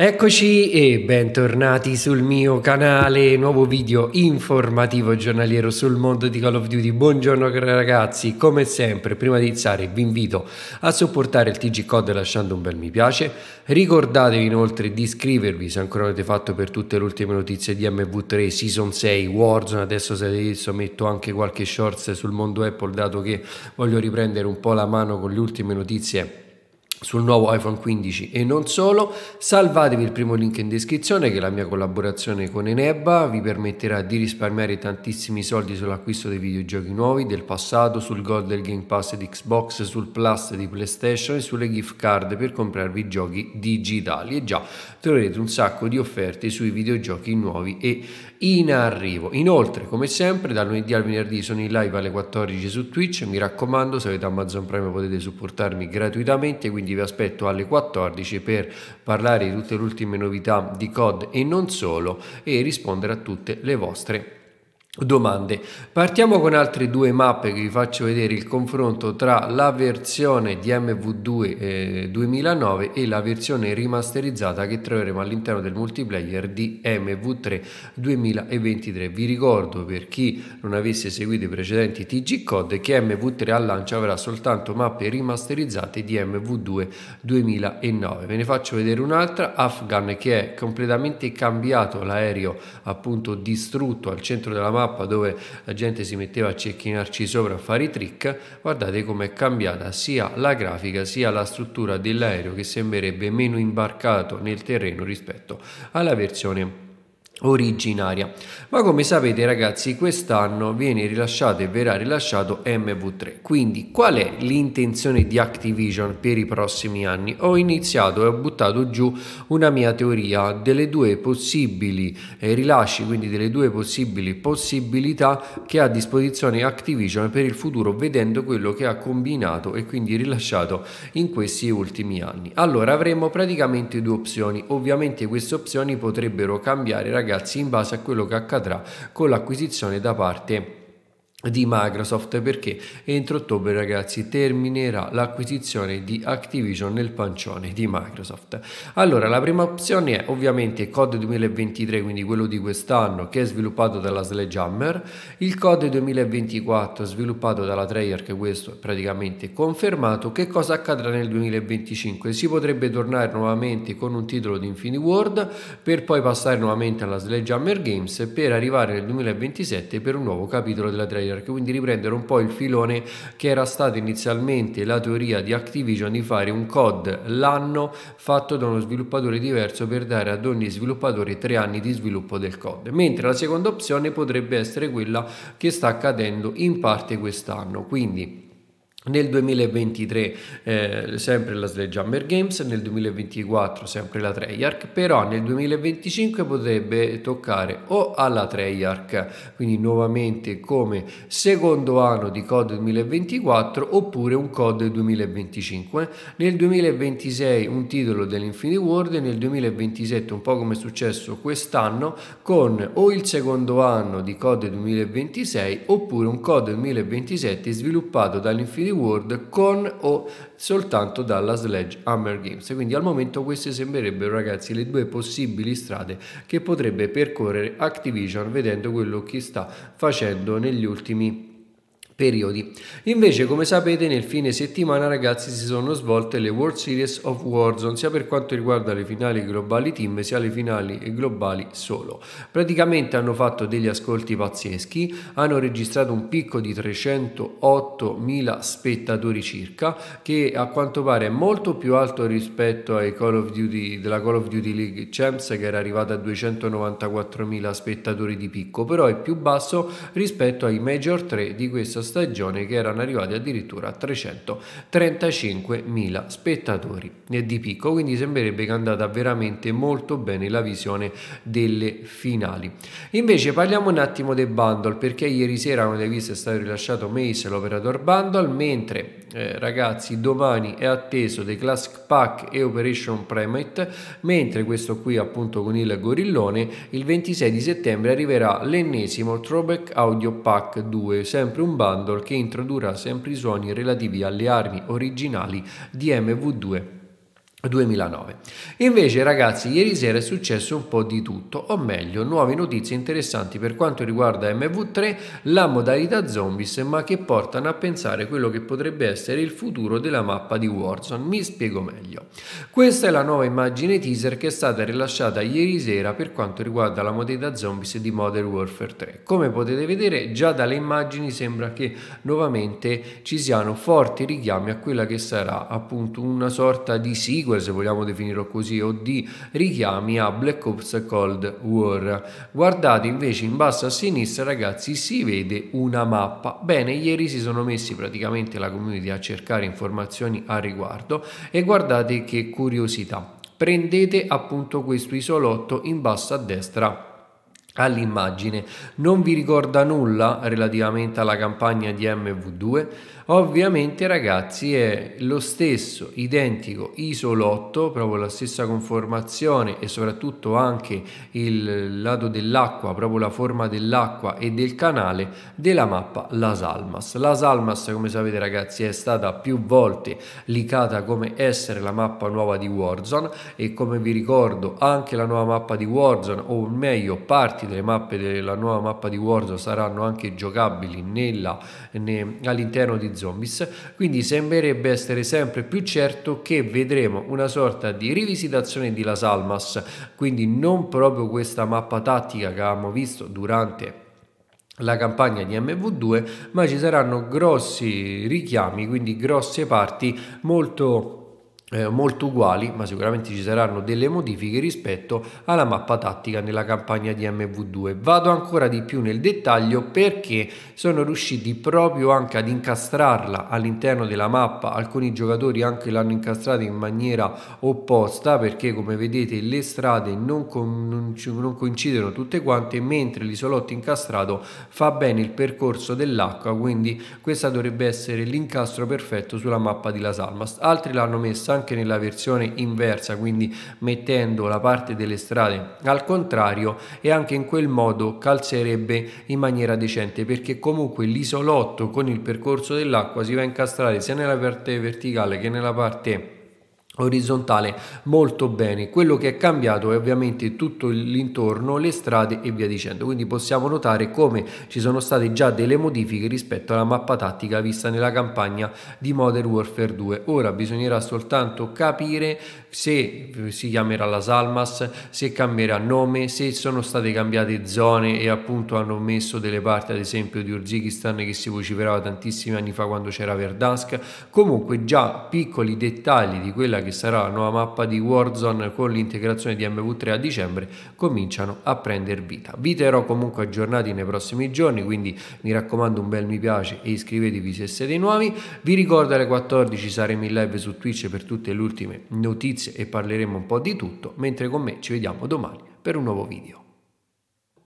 Eccoci e bentornati sul mio canale, nuovo video informativo giornaliero sul mondo di Call of Duty. Buongiorno ragazzi, come sempre prima di iniziare vi invito a supportare il TG Code lasciando un bel mi piace. Ricordatevi inoltre di iscrivervi se ancora non avete fatto per tutte le ultime notizie di MV3 Season 6 Warzone. Adesso se avete visto metto anche qualche shorts sul mondo Apple dato che voglio riprendere un po' la mano con le ultime notizie sul nuovo iPhone 15 e non solo. Salvatevi il primo link in descrizione che la mia collaborazione con Eneba vi permetterà di risparmiare tantissimi soldi sull'acquisto dei videogiochi nuovi del passato, sul gold del Game Pass di Xbox, sul Plus di PlayStation e sulle gift card per comprarvi giochi digitali. E già troverete un sacco di offerte sui videogiochi nuovi e in arrivo. Inoltre, come sempre, dal lunedì al venerdì sono in live alle 14 su Twitch. Mi raccomando, se avete Amazon Prime potete supportarmi gratuitamente, quindi quindi vi aspetto alle 14 per parlare di tutte le ultime novità di COD e non solo e rispondere a tutte le vostre domande domande. Partiamo con altre due mappe che vi faccio vedere il confronto tra la versione di MV2 eh, 2009 e la versione rimasterizzata che troveremo all'interno del multiplayer di MV3 2023. Vi ricordo per chi non avesse seguito i precedenti TG Code che MV3 al lancio avrà soltanto mappe rimasterizzate di MV2 2009. Ve ne faccio vedere un'altra, Afghan che è completamente cambiato l'aereo appunto distrutto al centro della mappa tappa dove la gente si metteva a cecchinarci sopra a fare i trick, guardate com'è cambiata sia la grafica sia la struttura dell'aereo che sembrerebbe meno imbarcato nel terreno rispetto alla versione originaria. Ma come sapete ragazzi, quest'anno viene rilasciato e verrà rilasciato MV3. Quindi qual è l'intenzione di Activision per i prossimi anni? Ho iniziato e ho buttato giù una mia teoria delle due possibili eh, rilasci, quindi delle due possibili possibilità che ha a disposizione Activision per il futuro vedendo quello che ha combinato e quindi rilasciato in questi ultimi anni. Allora avremo praticamente due opzioni. Ovviamente queste opzioni potrebbero cambiare ragazzi ragazzi in base a quello che accadrà con l'acquisizione da parte di Microsoft perché entro ottobre ragazzi terminerà l'acquisizione di Activision nel pancione di Microsoft allora la prima opzione è ovviamente COD 2023 quindi quello di quest'anno che è sviluppato dalla Sledgehammer il COD 2024 sviluppato dalla Treyarch questo è praticamente confermato che cosa accadrà nel 2025 si potrebbe tornare nuovamente con un titolo di Infinity World per poi passare nuovamente alla Sledgehammer Games per arrivare nel 2027 per un nuovo capitolo della Treyarch Berserk, quindi riprendere un po' il filone che era stato inizialmente la teoria di Activision di fare un COD l'anno fatto da uno sviluppatore diverso per dare ad ogni sviluppatore tre anni di sviluppo del COD, mentre la seconda opzione potrebbe essere quella che sta accadendo in parte quest'anno, quindi nel 2023 eh, sempre la Sledgehammer Games, nel 2024 sempre la Treyarch, però nel 2025 potrebbe toccare o alla Treyarch, quindi nuovamente come secondo anno di COD 2024 oppure un COD 2025, nel 2026 un titolo dell'Infinity World e nel 2027 un po' come è successo quest'anno con o il secondo anno di COD 2026 oppure un COD 2027 sviluppato dall'Infinity World World con o soltanto dalla Sledgehammer Games. Quindi al momento queste sembrerebbero ragazzi le due possibili strade che potrebbe percorrere Activision vedendo quello che sta facendo negli ultimi periodi. Invece, come sapete, nel fine settimana ragazzi si sono svolte le World Series of Warzone, sia per quanto riguarda le finali globali team, sia le finali globali solo. Praticamente hanno fatto degli ascolti pazzeschi, hanno registrato un picco di 308.000 spettatori circa, che a quanto pare è molto più alto rispetto ai Call of Duty della Call of Duty League Champs che era arrivata a 294.000 spettatori di picco, però è più basso rispetto ai Major 3 di questa stagione stagione che erano arrivati addirittura a 335.000 spettatori di picco, quindi sembrerebbe che è andata veramente molto bene la visione delle finali. Invece parliamo un attimo dei bundle perché ieri sera come avete visto è stato rilasciato Mace l'operator bundle mentre eh, ragazzi domani è atteso dei Classic Pack e Operation Primate mentre questo qui appunto con il gorillone il 26 di settembre arriverà l'ennesimo Throwback Audio Pack 2 sempre un bundle che introdurrà sempre i suoni relativi alle armi originali di MV2 2009. Invece ragazzi, ieri sera è successo un po' di tutto, o meglio, nuove notizie interessanti per quanto riguarda MV3, la modalità zombies, ma che portano a pensare quello che potrebbe essere il futuro della mappa di Warzone. Mi spiego meglio. Questa è la nuova immagine teaser che è stata rilasciata ieri sera per quanto riguarda la modalità zombies di Modern Warfare 3. Come potete vedere, già dalle immagini sembra che nuovamente ci siano forti richiami a quella che sarà appunto una sorta di sigla sequel, se vogliamo definirlo così, o di richiami a Black Ops Cold War. Guardate invece in basso a sinistra ragazzi si vede una mappa. Bene, ieri si sono messi praticamente la community a cercare informazioni a riguardo e guardate che curiosità. Prendete appunto questo isolotto in basso a destra all'immagine. Non vi ricorda nulla relativamente alla campagna di MV2? Ovviamente ragazzi è lo stesso, identico isolotto, proprio la stessa conformazione e soprattutto anche il lato dell'acqua, proprio la forma dell'acqua e del canale della mappa la salmas la salmas come sapete ragazzi è stata più volte licata come essere la mappa nuova di Warzone e come vi ricordo anche la nuova mappa di Warzone o meglio parti delle mappe della nuova mappa di Warzone saranno anche giocabili all'interno di zombies, quindi sembrerebbe essere sempre più certo che vedremo una sorta di rivisitazione di Las Almas, quindi non proprio questa mappa tattica che avevamo visto durante la campagna di MV2, ma ci saranno grossi richiami, quindi grosse parti molto eh, molto uguali, ma sicuramente ci saranno delle modifiche rispetto alla mappa tattica nella campagna di MV2. Vado ancora di più nel dettaglio perché sono riusciti proprio anche ad incastrarla all'interno della mappa, alcuni giocatori anche l'hanno incastrata in maniera opposta perché come vedete le strade non, con, non, non coincidono tutte quante mentre l'isolotto incastrato fa bene il percorso dell'acqua, quindi questa dovrebbe essere l'incastro perfetto sulla mappa di La Almas. Altri l'hanno messa anche nella versione inversa, quindi mettendo la parte delle strade al contrario e anche in quel modo calzerebbe in maniera decente perché comunque l'isolotto con il percorso dell'acqua si va a incastrare sia nella parte verticale che nella parte orizzontale molto bene quello che è cambiato è ovviamente tutto l'intorno le strade e via dicendo quindi possiamo notare come ci sono state già delle modifiche rispetto alla mappa tattica vista nella campagna di Modern Warfare 2 ora bisognerà soltanto capire se si chiamerà la Salmas se cambierà nome se sono state cambiate zone e appunto hanno messo delle parti ad esempio di Urzigistan che si vociferava tantissimi anni fa quando c'era Verdansk comunque già piccoli dettagli di quella che che sarà la nuova mappa di Warzone con l'integrazione di MV3 a dicembre, cominciano a prendere vita. Vi terrò comunque aggiornati nei prossimi giorni, quindi mi raccomando un bel mi piace e iscrivetevi se siete nuovi. Vi ricordo alle 14 saremo in live su Twitch per tutte le ultime notizie e parleremo un po' di tutto, mentre con me ci vediamo domani per un nuovo video.